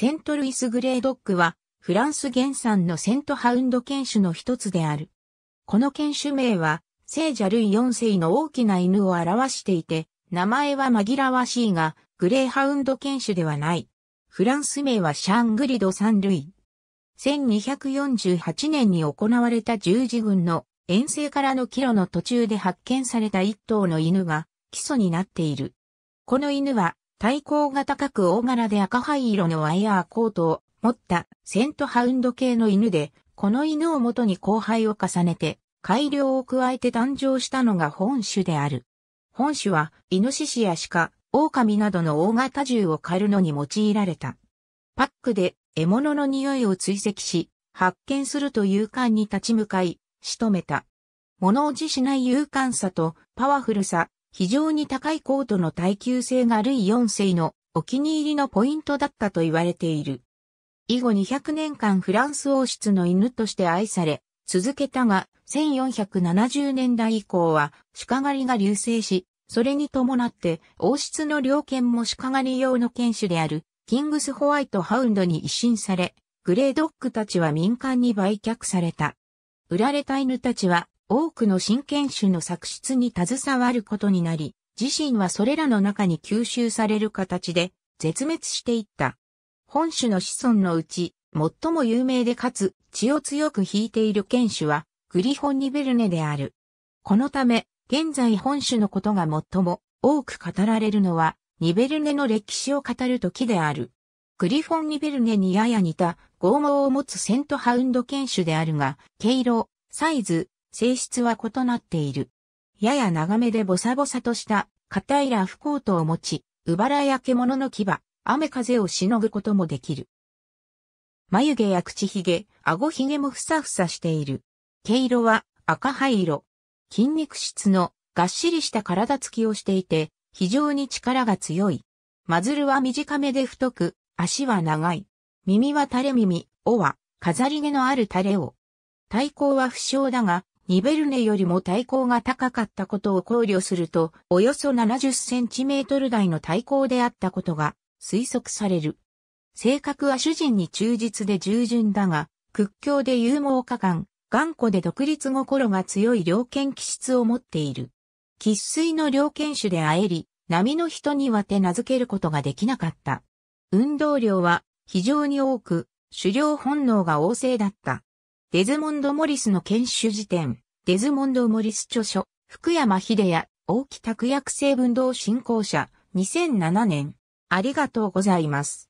セントルイスグレードッグは、フランス原産のセントハウンド犬種の一つである。この犬種名は、聖者類4世の大きな犬を表していて、名前は紛らわしいが、グレーハウンド犬種ではない。フランス名はシャングリド三類。1248年に行われた十字軍の遠征からの帰路の途中で発見された一頭の犬が基礎になっている。この犬は対抗が高く大柄で赤灰色のワイヤーコートを持ったセントハウンド系の犬で、この犬を元に交配を重ねて改良を加えて誕生したのが本種である。本種は、イノシシや鹿、狼などの大型銃を狩るのに用いられた。パックで獲物の匂いを追跡し、発見すると勇敢に立ち向かい、仕留めた。物落ちしない勇敢さとパワフルさ、非常に高い高度の耐久性がルイ4世のお気に入りのポイントだったと言われている。以後200年間フランス王室の犬として愛され、続けたが、1470年代以降は鹿狩りが流星し、それに伴って王室の猟犬も鹿狩り用の犬種であるキングスホワイトハウンドに一新され、グレードッグたちは民間に売却された。売られた犬たちは多くの真剣種の作出に携わることになり、自身はそれらの中に吸収される形で絶滅していった。本種の子孫のうち、最も有名でかつ血を強く引いている犬種はグリホンニベルネである。このため、現在本種のことが最も多く語られるのは、ニベルネの歴史を語る時である。グリフォン・ニベルネにやや似た剛毛を持つセントハウンド犬種であるが、毛色、サイズ、性質は異なっている。やや長めでボサボサとした硬いラフコートを持ち、うばらや獣の牙、雨風をしのぐこともできる。眉毛や口ひげ、顎ひげもふさふさしている。毛色は赤灰色。筋肉質のがっしりした体つきをしていて、非常に力が強い。マズルは短めで太く、足は長い。耳は垂れ耳、尾は飾り毛のある垂れを。体高は不詳だが、ニベルネよりも体高が高かったことを考慮すると、およそ70センチメートル台の体高であったことが推測される。性格は主人に忠実で従順だが、屈強で勇猛果敢、頑固で独立心が強い猟犬気質を持っている。喫水の猟犬種であえり、波の人には手名付けることができなかった。運動量は非常に多く、狩猟本能が旺盛だった。デズモンド・モリスの研修辞典、デズモンド・モリス著書、福山秀也、大木拓薬成分動振興者、2007年。ありがとうございます。